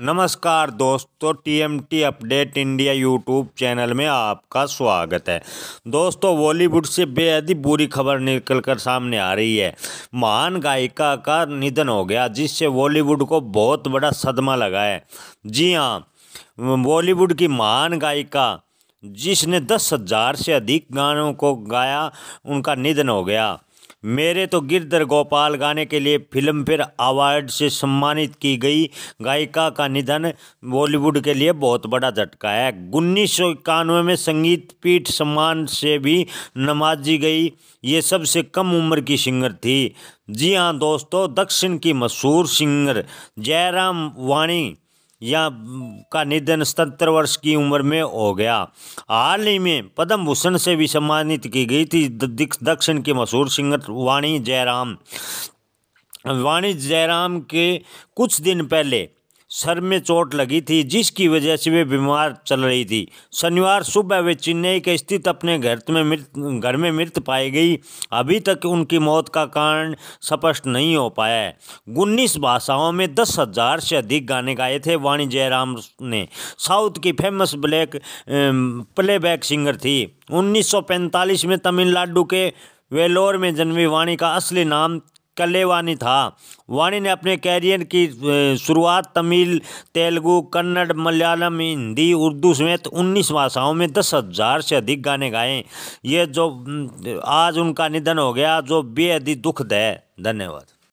नमस्कार दोस्तों TMT update India YouTube channel में आपका स्वागत है दोस्तों बॉलीवुड से बेहद ही बुरी खबर निकलकर सामने आ रही है महान गायिका का निधन हो गया जिससे बॉलीवुड को बहुत बड़ा सदमा लगा है जी हाँ बॉलीवुड की महान गायिका जिसने दस हजार से अधिक गानों को गाया उनका निधन हो गया मेरे तो गिरधर गोपाल गाने के लिए फिल्म फिर अवार्ड से सम्मानित की गई गायिका का निधन बॉलीवुड के लिए बहुत बड़ा झटका है उन्नीस सौ इक्यानवे में संगीत पीठ सम्मान से भी नमाजी गई ये सबसे कम उम्र की सिंगर थी जी हाँ दोस्तों दक्षिण की मशहूर सिंगर जयराम वाणी या का निधन सतर वर्ष की उम्र में हो गया हाल ही में पद्म भूषण से भी सम्मानित की गई थी दक्षिण के मशहूर सिंगर वाणी जयराम वाणी जयराम के कुछ दिन पहले सर में चोट लगी थी जिसकी वजह से वे बीमार चल रही थी शनिवार सुबह वे चेन्नई के स्थित अपने घर में मृत घर में मृत पाई गई अभी तक उनकी मौत का कारण स्पष्ट नहीं हो पाया है उन्नीस भाषाओं में दस हज़ार से अधिक गाने गाए थे वाणी जयराम ने साउथ की फेमस ब्लैक प्लेबैक सिंगर थी 1945 में तमिलनाडु के वेलोर में जन्मी वाणी का असली नाम कल्ले वानी था वाणी ने अपने कैरियर की शुरुआत तमिल तेलुगु कन्नड़ मलयालम हिंदी उर्दू समेत 19 भाषाओं में दस हज़ार से अधिक गाने गाए ये जो आज उनका निधन हो गया जो बेहद ही दुखद है धन्यवाद